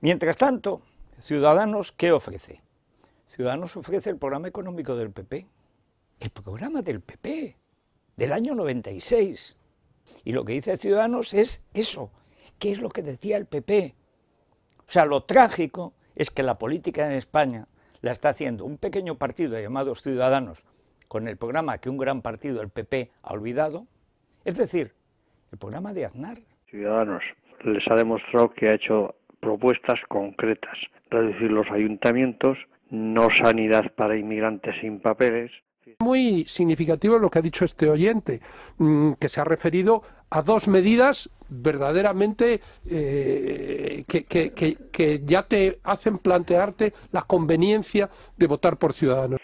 Mientras tanto, Ciudadanos, ¿qué ofrece? Ciudadanos ofrece el programa económico del PP. El programa del PP, del año 96. Y lo que dice Ciudadanos es eso, ¿qué es lo que decía el PP. O sea, lo trágico es que la política en España la está haciendo un pequeño partido llamado Ciudadanos, con el programa que un gran partido, el PP, ha olvidado, es decir, el programa de Aznar. Ciudadanos les ha demostrado que ha hecho propuestas concretas. Reducir los ayuntamientos, no sanidad para inmigrantes sin papeles. Muy significativo lo que ha dicho este oyente, mm, que se ha referido a dos medidas verdaderamente eh, que, que ya te hacen plantearte la conveniencia de votar por Ciudadanos.